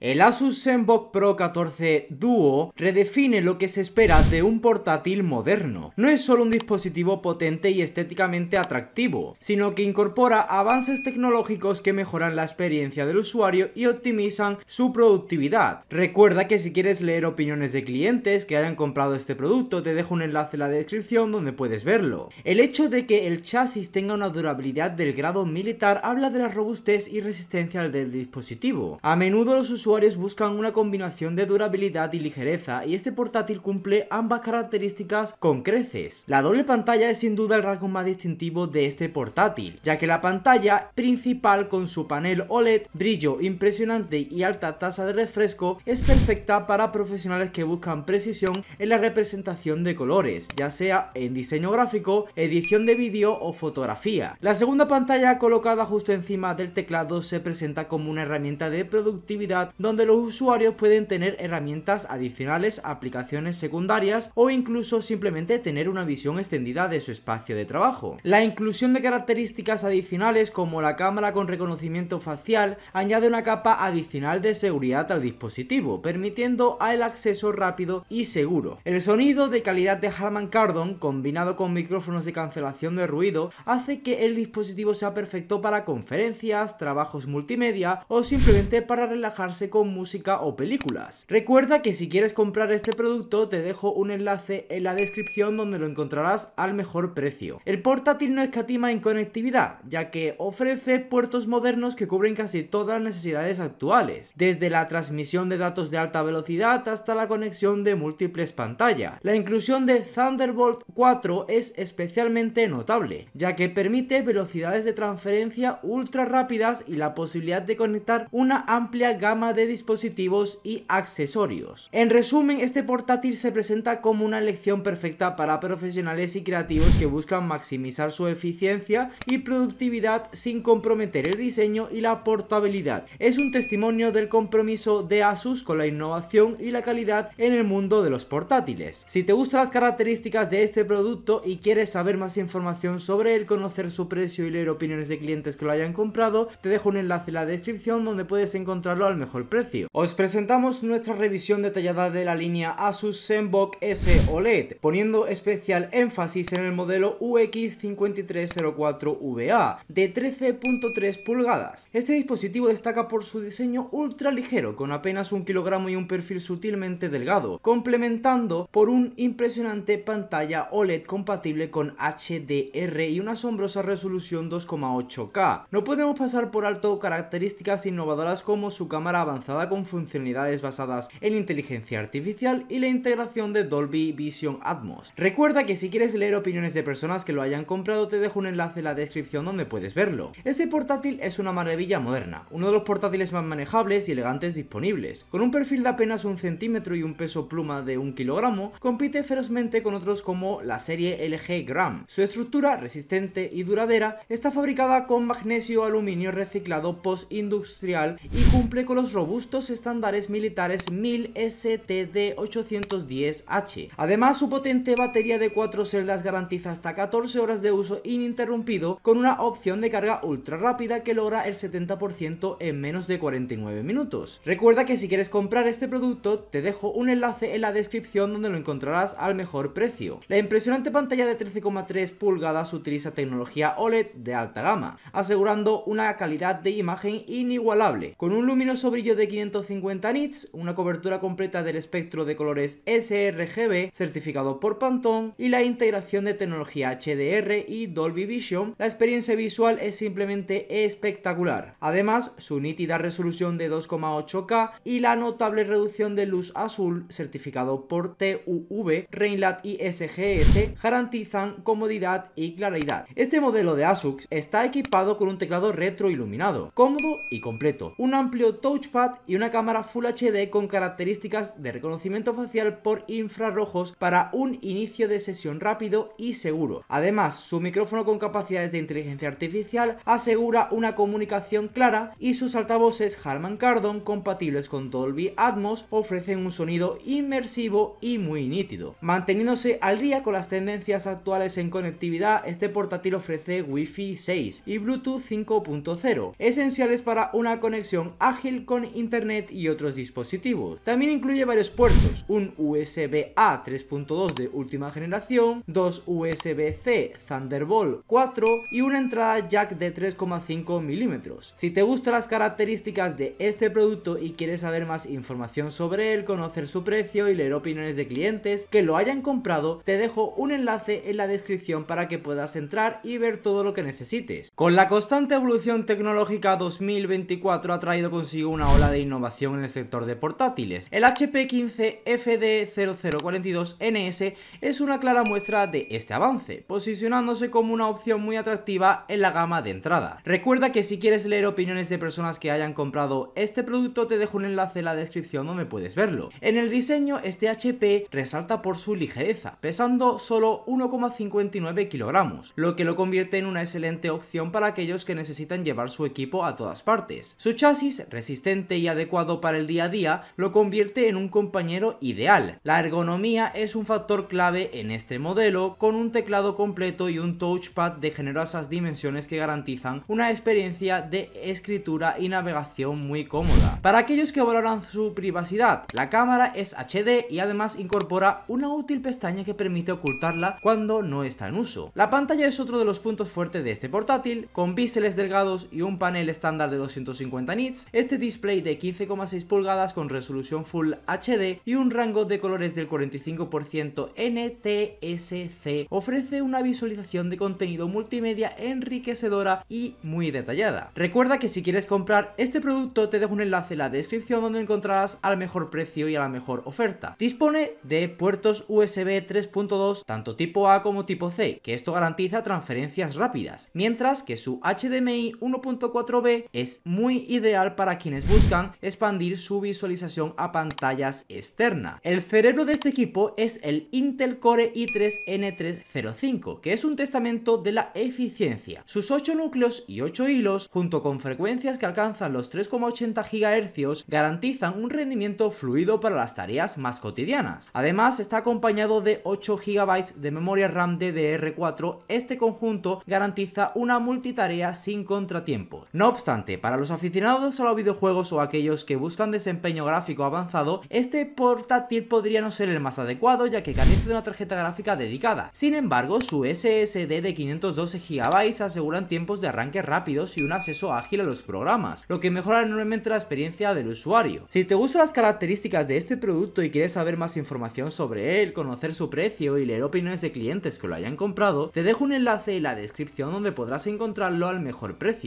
El Asus ZenBook Pro 14 Duo redefine lo que se espera de un portátil moderno. No es solo un dispositivo potente y estéticamente atractivo, sino que incorpora avances tecnológicos que mejoran la experiencia del usuario y optimizan su productividad. Recuerda que si quieres leer opiniones de clientes que hayan comprado este producto, te dejo un enlace en la descripción donde puedes verlo. El hecho de que el chasis tenga una durabilidad del grado militar habla de la robustez y resistencia del dispositivo. A menudo los usuarios buscan una combinación de durabilidad y ligereza y este portátil cumple ambas características con creces. La doble pantalla es sin duda el rasgo más distintivo de este portátil, ya que la pantalla principal con su panel OLED, brillo impresionante y alta tasa de refresco es perfecta para profesionales que buscan precisión en la representación de colores, ya sea en diseño gráfico, edición de vídeo o fotografía. La segunda pantalla colocada justo encima del teclado se presenta como una herramienta de productividad donde los usuarios pueden tener herramientas adicionales, aplicaciones secundarias o incluso simplemente tener una visión extendida de su espacio de trabajo. La inclusión de características adicionales como la cámara con reconocimiento facial añade una capa adicional de seguridad al dispositivo, permitiendo el acceso rápido y seguro. El sonido de calidad de Harman Kardon, combinado con micrófonos de cancelación de ruido, hace que el dispositivo sea perfecto para conferencias, trabajos multimedia o simplemente para relajarse con música o películas. Recuerda que si quieres comprar este producto te dejo un enlace en la descripción donde lo encontrarás al mejor precio. El portátil no escatima en conectividad, ya que ofrece puertos modernos que cubren casi todas las necesidades actuales, desde la transmisión de datos de alta velocidad hasta la conexión de múltiples pantallas. La inclusión de Thunderbolt 4 es especialmente notable, ya que permite velocidades de transferencia ultra rápidas y la posibilidad de conectar una amplia gama de dispositivos y accesorios. En resumen, este portátil se presenta como una elección perfecta para profesionales y creativos que buscan maximizar su eficiencia y productividad sin comprometer el diseño y la portabilidad. Es un testimonio del compromiso de Asus con la innovación y la calidad en el mundo de los portátiles. Si te gustan las características de este producto y quieres saber más información sobre él, conocer su precio y leer opiniones de clientes que lo hayan comprado, te dejo un enlace en la descripción donde puedes encontrarlo al mejor precio. Os presentamos nuestra revisión detallada de la línea Asus ZenBook S OLED, poniendo especial énfasis en el modelo UX5304VA de 13.3 pulgadas. Este dispositivo destaca por su diseño ultra ligero, con apenas un kilogramo y un perfil sutilmente delgado, complementando por un impresionante pantalla OLED compatible con HDR y una asombrosa resolución 2,8K. No podemos pasar por alto características innovadoras como su cámara avanzada con funcionalidades basadas en inteligencia artificial y la integración de Dolby Vision Atmos. Recuerda que si quieres leer opiniones de personas que lo hayan comprado te dejo un enlace en la descripción donde puedes verlo. Este portátil es una maravilla moderna, uno de los portátiles más manejables y elegantes disponibles. Con un perfil de apenas un centímetro y un peso pluma de un kilogramo, compite ferozmente con otros como la serie LG Gram. Su estructura, resistente y duradera, está fabricada con magnesio aluminio reciclado postindustrial y cumple con los robustos estándares militares 1000 STD-810H. Además, su potente batería de 4 celdas garantiza hasta 14 horas de uso ininterrumpido con una opción de carga ultra rápida que logra el 70% en menos de 49 minutos. Recuerda que si quieres comprar este producto, te dejo un enlace en la descripción donde lo encontrarás al mejor precio. La impresionante pantalla de 13,3 pulgadas utiliza tecnología OLED de alta gama, asegurando una calidad de imagen inigualable, con un luminoso brillo de 550 nits, una cobertura completa del espectro de colores sRGB certificado por Pantone y la integración de tecnología HDR y Dolby Vision, la experiencia visual es simplemente espectacular. Además, su nítida resolución de 2,8K y la notable reducción de luz azul certificado por TUV, Rainlat y SGS garantizan comodidad y claridad. Este modelo de Asus está equipado con un teclado retroiluminado, cómodo y completo, un amplio touchpad y una cámara Full HD con características de reconocimiento facial por infrarrojos para un inicio de sesión rápido y seguro. Además, su micrófono con capacidades de inteligencia artificial asegura una comunicación clara y sus altavoces Harman Kardon compatibles con Dolby Atmos ofrecen un sonido inmersivo y muy nítido. Manteniéndose al día con las tendencias actuales en conectividad, este portátil ofrece Wi-Fi 6 y Bluetooth 5.0, esenciales para una conexión ágil con internet y otros dispositivos. También incluye varios puertos, un USB-A 3.2 de última generación, dos USB-C Thunderbolt 4 y una entrada jack de 3,5 milímetros. Si te gustan las características de este producto y quieres saber más información sobre él, conocer su precio y leer opiniones de clientes que lo hayan comprado, te dejo un enlace en la descripción para que puedas entrar y ver todo lo que necesites. Con la constante evolución tecnológica 2024 ha traído consigo una de innovación en el sector de portátiles. El HP 15 FD0042NS es una clara muestra de este avance, posicionándose como una opción muy atractiva en la gama de entrada. Recuerda que si quieres leer opiniones de personas que hayan comprado este producto, te dejo un enlace en la descripción donde puedes verlo. En el diseño, este HP resalta por su ligereza, pesando solo 1,59 kilogramos, lo que lo convierte en una excelente opción para aquellos que necesitan llevar su equipo a todas partes. Su chasis resistente y adecuado para el día a día lo convierte en un compañero ideal. La ergonomía es un factor clave en este modelo, con un teclado completo y un touchpad de generosas dimensiones que garantizan una experiencia de escritura y navegación muy cómoda. Para aquellos que valoran su privacidad, la cámara es HD y además incorpora una útil pestaña que permite ocultarla cuando no está en uso. La pantalla es otro de los puntos fuertes de este portátil, con biseles delgados y un panel estándar de 250 nits, este display de 15,6 pulgadas con resolución Full HD y un rango de colores del 45% NTSC. Ofrece una visualización de contenido multimedia enriquecedora y muy detallada. Recuerda que si quieres comprar este producto te dejo un enlace en la descripción donde encontrarás al mejor precio y a la mejor oferta. Dispone de puertos USB 3.2 tanto tipo A como tipo C, que esto garantiza transferencias rápidas, mientras que su HDMI 1.4B es muy ideal para quienes buscan expandir su visualización a pantallas externas. El cerebro de este equipo es el Intel Core i3-N305, que es un testamento de la eficiencia. Sus 8 núcleos y 8 hilos, junto con frecuencias que alcanzan los 3,80 GHz, garantizan un rendimiento fluido para las tareas más cotidianas. Además, está acompañado de 8 GB de memoria RAM DDR4. Este conjunto garantiza una multitarea sin contratiempo. No obstante, para los aficionados a los videojuegos o aquellos que buscan desempeño gráfico avanzado, este portátil podría no ser el más adecuado ya que carece de una tarjeta gráfica dedicada. Sin embargo, su SSD de 512 GB aseguran tiempos de arranque rápidos y un acceso ágil a los programas, lo que mejora enormemente la experiencia del usuario. Si te gustan las características de este producto y quieres saber más información sobre él, conocer su precio y leer opiniones de clientes que lo hayan comprado, te dejo un enlace en la descripción donde podrás encontrarlo al mejor precio.